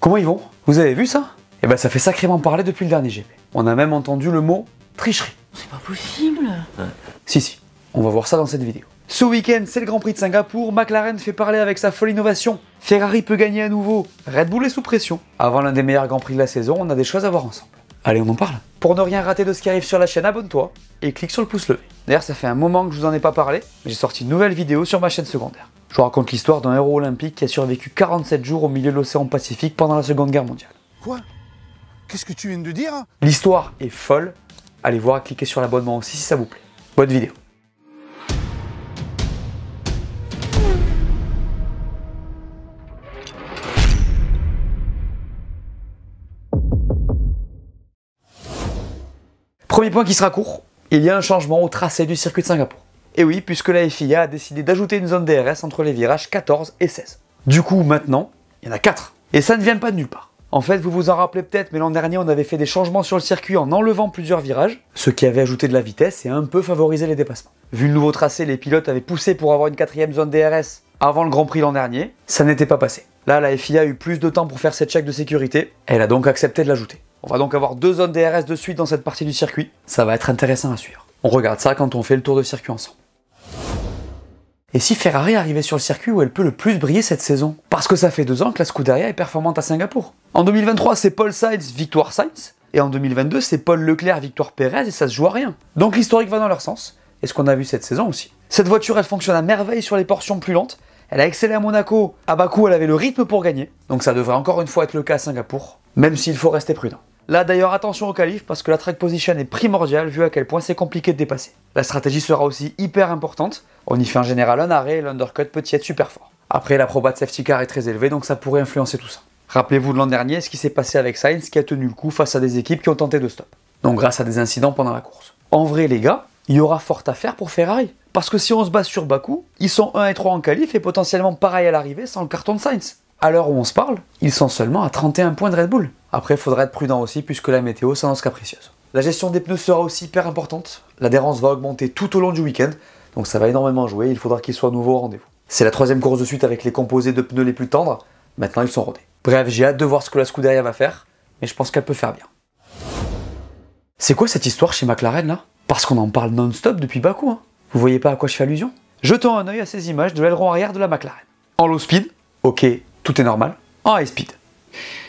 Comment ils vont Vous avez vu ça Eh ben ça fait sacrément parler depuis le dernier GP. On a même entendu le mot tricherie. C'est pas possible Si si, on va voir ça dans cette vidéo. Ce week-end, c'est le Grand Prix de Singapour, McLaren fait parler avec sa folle innovation, Ferrari peut gagner à nouveau, Red Bull est sous pression. Avant l'un des meilleurs Grands Prix de la saison, on a des choses à voir ensemble. Allez, on en parle Pour ne rien rater de ce qui arrive sur la chaîne, abonne-toi et clique sur le pouce levé. D'ailleurs, ça fait un moment que je vous en ai pas parlé, j'ai sorti une nouvelle vidéo sur ma chaîne secondaire. Je vous raconte l'histoire d'un héros olympique qui a survécu 47 jours au milieu de l'océan Pacifique pendant la Seconde Guerre mondiale. Quoi Qu'est-ce que tu viens de dire hein L'histoire est folle. Allez voir, cliquez sur l'abonnement aussi si ça vous plaît. Bonne vidéo. Premier point qui sera court, il y a un changement au tracé du circuit de Singapour. Et oui, puisque la FIA a décidé d'ajouter une zone DRS entre les virages 14 et 16. Du coup, maintenant, il y en a 4. Et ça ne vient pas de nulle part. En fait, vous vous en rappelez peut-être, mais l'an dernier, on avait fait des changements sur le circuit en enlevant plusieurs virages, ce qui avait ajouté de la vitesse et un peu favorisé les dépassements. Vu le nouveau tracé, les pilotes avaient poussé pour avoir une quatrième zone DRS avant le Grand Prix l'an dernier, ça n'était pas passé. Là, la FIA a eu plus de temps pour faire cette check de sécurité, elle a donc accepté de l'ajouter. On va donc avoir deux zones DRS de suite dans cette partie du circuit, ça va être intéressant à suivre. On regarde ça quand on fait le tour de circuit ensemble. Et si Ferrari arrivait sur le circuit où elle peut le plus briller cette saison Parce que ça fait deux ans que la Scuderia est performante à Singapour. En 2023, c'est Paul Sainz, victoire Sainz. Et en 2022, c'est Paul Leclerc, victoire Perez et ça se joue à rien. Donc l'historique va dans leur sens, et ce qu'on a vu cette saison aussi. Cette voiture, elle fonctionne à merveille sur les portions plus lentes. Elle a excellé à Monaco, à Bakou, elle avait le rythme pour gagner. Donc ça devrait encore une fois être le cas à Singapour, même s'il faut rester prudent. Là d'ailleurs attention au calife parce que la track position est primordiale vu à quel point c'est compliqué de dépasser. La stratégie sera aussi hyper importante, on y fait en général un arrêt et l'undercut peut y être super fort. Après la proba de safety car est très élevée donc ça pourrait influencer tout ça. Rappelez-vous de l'an dernier ce qui s'est passé avec Sainz qui a tenu le coup face à des équipes qui ont tenté de stop. Donc grâce à des incidents pendant la course. En vrai les gars, il y aura fort à faire pour Ferrari. Parce que si on se base sur Baku, ils sont 1 et 3 en qualif et potentiellement pareil à l'arrivée sans le carton de Sainz à l'heure où on se parle, ils sont seulement à 31 points de Red Bull. Après, il faudra être prudent aussi puisque la météo s'annonce capricieuse. La gestion des pneus sera aussi hyper importante. L'adhérence va augmenter tout au long du week-end, donc ça va énormément jouer. Il faudra qu'ils soient nouveau au rendez-vous. C'est la troisième course de suite avec les composés de pneus les plus tendres. Maintenant, ils sont rodés. Bref, j'ai hâte de voir ce que la Scuderia va faire, mais je pense qu'elle peut faire bien. C'est quoi cette histoire chez McLaren là Parce qu'on en parle non-stop depuis Bakou. Hein. Vous voyez pas à quoi je fais allusion Jetons un œil à ces images de l'aileron arrière de la McLaren. En low speed, ok, tout est normal, en high ah, speed.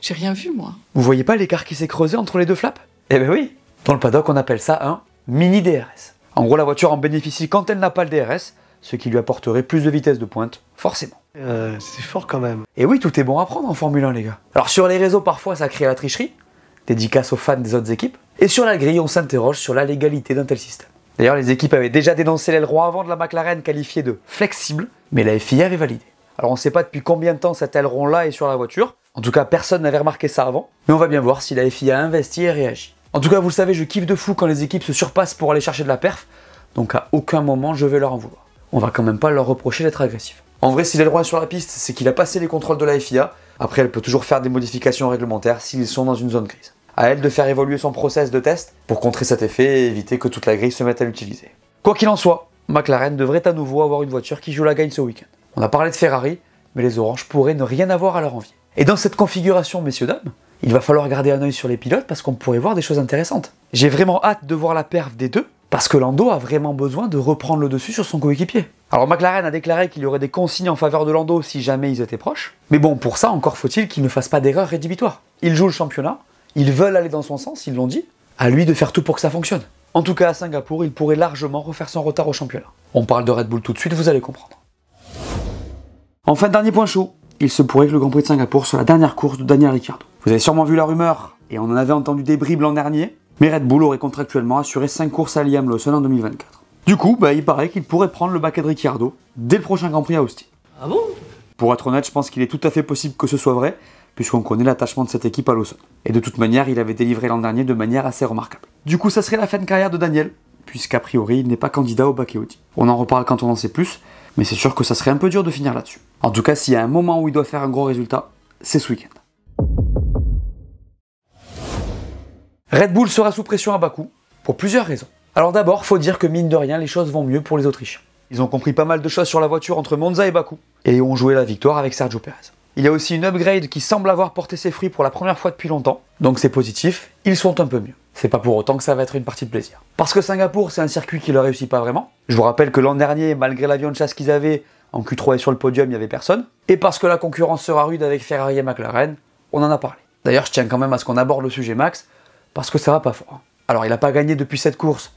J'ai rien vu, moi. Vous voyez pas l'écart qui s'est creusé entre les deux flaps Eh ben oui Dans le paddock, on appelle ça un mini DRS. En gros, la voiture en bénéficie quand elle n'a pas le DRS, ce qui lui apporterait plus de vitesse de pointe, forcément. Euh, c'est fort quand même. Et oui, tout est bon à prendre en Formule 1, les gars. Alors sur les réseaux, parfois, ça crée la tricherie, dédicace aux fans des autres équipes. Et sur la grille, on s'interroge sur la légalité d'un tel système. D'ailleurs, les équipes avaient déjà dénoncé l'aile avant de la McLaren qualifiée de flexible, mais la FIA avait validé. Alors on ne sait pas depuis combien de temps cet aileron-là est sur la voiture. En tout cas, personne n'avait remarqué ça avant. Mais on va bien voir si la FIA investit et réagit. En tout cas, vous le savez, je kiffe de fou quand les équipes se surpassent pour aller chercher de la perf. Donc à aucun moment, je vais leur en vouloir. On va quand même pas leur reprocher d'être agressif. En vrai, s'il est roi sur la piste, c'est qu'il a passé les contrôles de la FIA. Après, elle peut toujours faire des modifications réglementaires s'ils sont dans une zone grise. À elle de faire évoluer son process de test pour contrer cet effet et éviter que toute la grille se mette à l'utiliser. Quoi qu'il en soit, McLaren devrait à nouveau avoir une voiture qui joue la gagne ce week-end. On a parlé de Ferrari, mais les oranges pourraient ne rien avoir à leur envie. Et dans cette configuration, messieurs dames, il va falloir garder un œil sur les pilotes parce qu'on pourrait voir des choses intéressantes. J'ai vraiment hâte de voir la perf des deux, parce que Lando a vraiment besoin de reprendre le dessus sur son coéquipier. Alors McLaren a déclaré qu'il y aurait des consignes en faveur de Lando si jamais ils étaient proches, mais bon, pour ça, encore faut-il qu'il ne fasse pas d'erreurs rédhibitoires. Ils jouent le championnat, ils veulent aller dans son sens, ils l'ont dit, à lui de faire tout pour que ça fonctionne. En tout cas, à Singapour, il pourrait largement refaire son retard au championnat. On parle de Red Bull tout de suite, vous allez comprendre. Enfin, dernier point chaud, il se pourrait que le Grand Prix de Singapour soit la dernière course de Daniel Ricciardo. Vous avez sûrement vu la rumeur, et on en avait entendu des bribes l'an dernier, mais Red Bull aurait contractuellement assuré 5 courses à Liam Lawson en 2024. Du coup, bah, il paraît qu'il pourrait prendre le baquet de Ricciardo dès le prochain Grand Prix à Austin. Ah bon Pour être honnête, je pense qu'il est tout à fait possible que ce soit vrai, puisqu'on connaît l'attachement de cette équipe à Lawson. Et de toute manière, il avait délivré l'an dernier de manière assez remarquable. Du coup, ça serait la fin de carrière de Daniel, puisqu'a priori, il n'est pas candidat au baquet Audi. On en reparle quand on en sait plus, mais c'est sûr que ça serait un peu dur de finir là-dessus. En tout cas, s'il y a un moment où il doit faire un gros résultat, c'est ce week-end. Red Bull sera sous pression à Bakou, pour plusieurs raisons. Alors d'abord, faut dire que mine de rien, les choses vont mieux pour les Autrichiens. Ils ont compris pas mal de choses sur la voiture entre Monza et Bakou, et ont joué la victoire avec Sergio Perez. Il y a aussi une upgrade qui semble avoir porté ses fruits pour la première fois depuis longtemps, donc c'est positif, ils sont un peu mieux c'est pas pour autant que ça va être une partie de plaisir. Parce que Singapour, c'est un circuit qui ne réussit pas vraiment. Je vous rappelle que l'an dernier, malgré l'avion de chasse qu'ils avaient, en Q3 et sur le podium, il n'y avait personne. Et parce que la concurrence sera rude avec Ferrari et McLaren, on en a parlé. D'ailleurs, je tiens quand même à ce qu'on aborde le sujet Max, parce que ça va pas fort. Hein. Alors, il n'a pas gagné depuis cette course,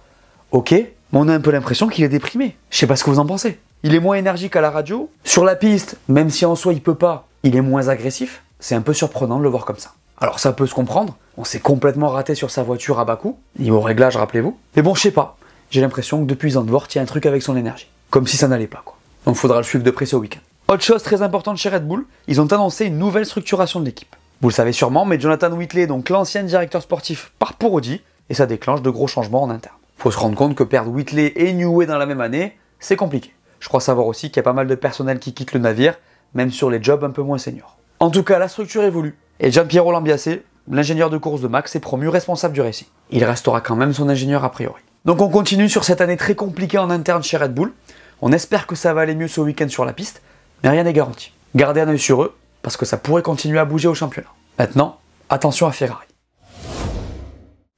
ok, mais on a un peu l'impression qu'il est déprimé. Je sais pas ce que vous en pensez. Il est moins énergique à la radio. Sur la piste, même si en soi il peut pas, il est moins agressif. C'est un peu surprenant de le voir comme ça. Alors ça peut se comprendre, on s'est complètement raté sur sa voiture à bas coût, niveau réglage, rappelez-vous. Mais bon, je sais pas, j'ai l'impression que depuis Zandvoort, il y a un truc avec son énergie. Comme si ça n'allait pas, quoi. Donc faudra le suivre de près ce week-end. Autre chose très importante chez Red Bull, ils ont annoncé une nouvelle structuration de l'équipe. Vous le savez sûrement, mais Jonathan Whitley, donc l'ancien directeur sportif, part pour Audi, et ça déclenche de gros changements en interne. Faut se rendre compte que perdre Whitley et Newey dans la même année, c'est compliqué. Je crois savoir aussi qu'il y a pas mal de personnel qui quitte le navire, même sur les jobs un peu moins seniors. En tout cas, la structure évolue, et Jean-Pierre Olambiassé, l'ingénieur de course de Max, est promu responsable du récit. Il restera quand même son ingénieur a priori. Donc on continue sur cette année très compliquée en interne chez Red Bull. On espère que ça va aller mieux ce week-end sur la piste, mais rien n'est garanti. Gardez un œil sur eux, parce que ça pourrait continuer à bouger au championnat. Maintenant, attention à Ferrari.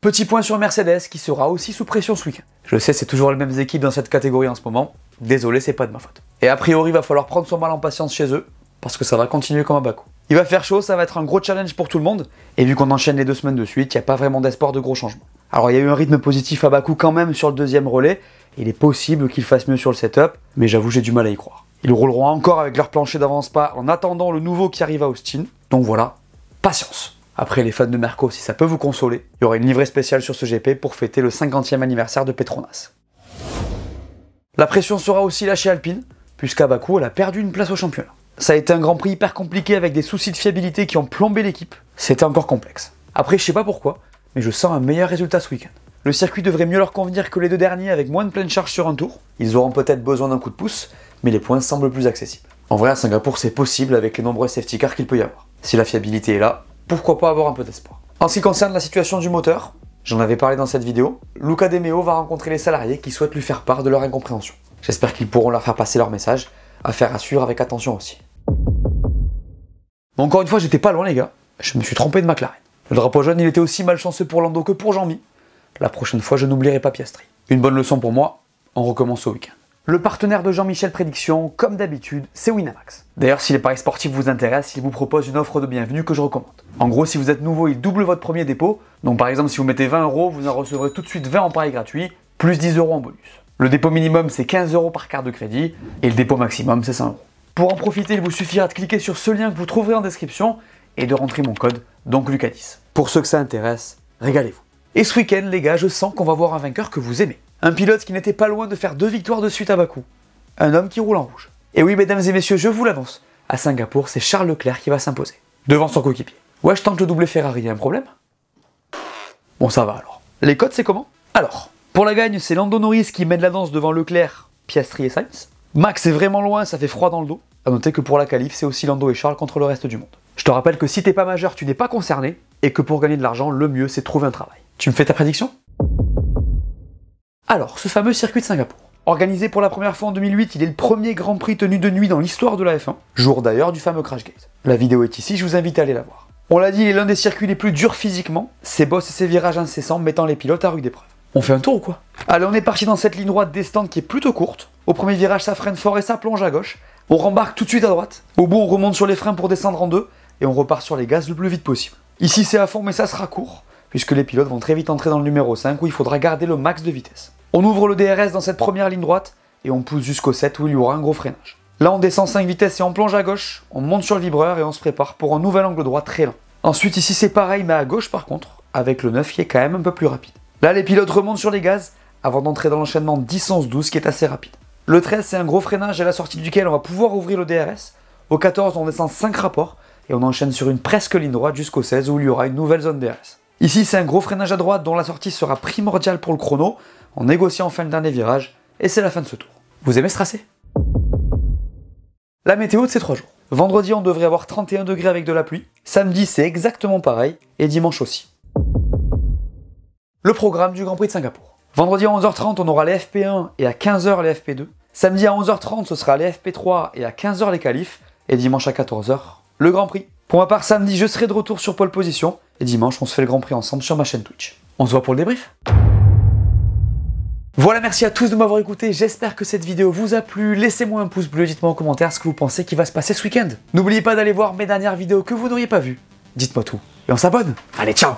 Petit point sur Mercedes qui sera aussi sous pression ce week-end. Je sais, c'est toujours les mêmes équipes dans cette catégorie en ce moment. Désolé, c'est pas de ma faute. Et a priori, il va falloir prendre son mal en patience chez eux parce que ça va continuer comme un bas il va faire chaud, ça va être un gros challenge pour tout le monde. Et vu qu'on enchaîne les deux semaines de suite, il n'y a pas vraiment d'espoir de gros changements. Alors il y a eu un rythme positif à Bakou quand même sur le deuxième relais. Il est possible qu'il fasse mieux sur le setup, mais j'avoue j'ai du mal à y croire. Ils rouleront encore avec leur plancher d'avance pas en attendant le nouveau qui arrive à Austin. Donc voilà, patience. Après les fans de Merco, si ça peut vous consoler, il y aura une livrée spéciale sur ce GP pour fêter le 50e anniversaire de Petronas. La pression sera aussi lâchée Alpine, puisqu'à Bakou, elle a perdu une place au championnat. Ça a été un Grand Prix hyper compliqué avec des soucis de fiabilité qui ont plombé l'équipe. C'était encore complexe. Après, je sais pas pourquoi, mais je sens un meilleur résultat ce week-end. Le circuit devrait mieux leur convenir que les deux derniers avec moins de pleine charge sur un tour. Ils auront peut-être besoin d'un coup de pouce, mais les points semblent plus accessibles. En vrai, à Singapour, c'est possible avec les nombreux safety cars qu'il peut y avoir. Si la fiabilité est là, pourquoi pas avoir un peu d'espoir. En ce qui concerne la situation du moteur, j'en avais parlé dans cette vidéo, Luca Demeo va rencontrer les salariés qui souhaitent lui faire part de leur incompréhension. J'espère qu'ils pourront leur faire passer leur message à faire assurer avec attention aussi. encore une fois, j'étais pas loin, les gars. Je me suis trompé de McLaren. Le drapeau jaune, il était aussi malchanceux pour Lando que pour Jean-Mi. La prochaine fois, je n'oublierai pas Piastri. Une bonne leçon pour moi, on recommence au week-end. Le partenaire de Jean-Michel Prédiction, comme d'habitude, c'est Winamax. D'ailleurs, si les paris sportifs vous intéressent, il vous propose une offre de bienvenue que je recommande. En gros, si vous êtes nouveau, il double votre premier dépôt. Donc par exemple, si vous mettez 20 euros, vous en recevrez tout de suite 20 en paris gratuit, plus 10 euros en bonus. Le dépôt minimum, c'est 15 euros par carte de crédit et le dépôt maximum, c'est 100 euros. Pour en profiter, il vous suffira de cliquer sur ce lien que vous trouverez en description et de rentrer mon code, donc Lucadis. Pour ceux que ça intéresse, régalez-vous. Et ce week-end, les gars, je sens qu'on va voir un vainqueur que vous aimez. Un pilote qui n'était pas loin de faire deux victoires de suite à Bakou. Un homme qui roule en rouge. Et oui, mesdames et messieurs, je vous l'annonce, à Singapour, c'est Charles Leclerc qui va s'imposer. Devant son coéquipier. Ouais, je tente le double Ferrari, y a un problème Bon, ça va alors. Les codes, c'est comment Alors, pour la gagne, c'est Lando Norris qui mène la danse devant Leclerc, Piastri et Sainz. Max est vraiment loin, ça fait froid dans le dos. A noter que pour la qualif, c'est aussi Lando et Charles contre le reste du monde. Je te rappelle que si t'es pas majeur, tu n'es pas concerné, et que pour gagner de l'argent, le mieux c'est de trouver un travail. Tu me fais ta prédiction Alors, ce fameux circuit de Singapour. Organisé pour la première fois en 2008, il est le premier Grand Prix tenu de nuit dans l'histoire de la F1, jour d'ailleurs du fameux Crash Gate. La vidéo est ici, je vous invite à aller la voir. On l'a dit, il est l'un des circuits les plus durs physiquement, ses bosses et ses virages incessants mettant les pilotes à rude épreuve on fait un tour ou quoi Allez, on est parti dans cette ligne droite des qui est plutôt courte. Au premier virage, ça freine fort et ça plonge à gauche. On rembarque tout de suite à droite. Au bout, on remonte sur les freins pour descendre en deux et on repart sur les gaz le plus vite possible. Ici, c'est à fond, mais ça sera court puisque les pilotes vont très vite entrer dans le numéro 5 où il faudra garder le max de vitesse. On ouvre le DRS dans cette première ligne droite et on pousse jusqu'au 7 où il y aura un gros freinage. Là, on descend 5 vitesses et on plonge à gauche, on monte sur le vibreur et on se prépare pour un nouvel angle droit très lent. Ensuite, ici, c'est pareil, mais à gauche par contre, avec le 9 qui est quand même un peu plus rapide. Là, les pilotes remontent sur les gaz avant d'entrer dans l'enchaînement 10-11-12 qui est assez rapide. Le 13, c'est un gros freinage à la sortie duquel on va pouvoir ouvrir le DRS. Au 14, on descend 5 rapports et on enchaîne sur une presque ligne droite jusqu'au 16 où il y aura une nouvelle zone DRS. Ici, c'est un gros freinage à droite dont la sortie sera primordiale pour le chrono. On négocie enfin le dernier virage et c'est la fin de ce tour. Vous aimez ce tracé La météo de ces 3 jours. Vendredi, on devrait avoir 31 degrés avec de la pluie. Samedi, c'est exactement pareil et dimanche aussi. Le programme du Grand Prix de Singapour. Vendredi à 11h30, on aura les FP1 et à 15h les FP2. Samedi à 11h30, ce sera les FP3 et à 15h les qualifs. Et dimanche à 14h, le Grand Prix. Pour ma part, samedi, je serai de retour sur Pole Position. Et dimanche, on se fait le Grand Prix ensemble sur ma chaîne Twitch. On se voit pour le débrief. Voilà, merci à tous de m'avoir écouté, j'espère que cette vidéo vous a plu, laissez-moi un pouce bleu, dites-moi en commentaire ce que vous pensez qui va se passer ce week-end. N'oubliez pas d'aller voir mes dernières vidéos que vous n'auriez pas vues, dites-moi tout, et on s'abonne Allez, ciao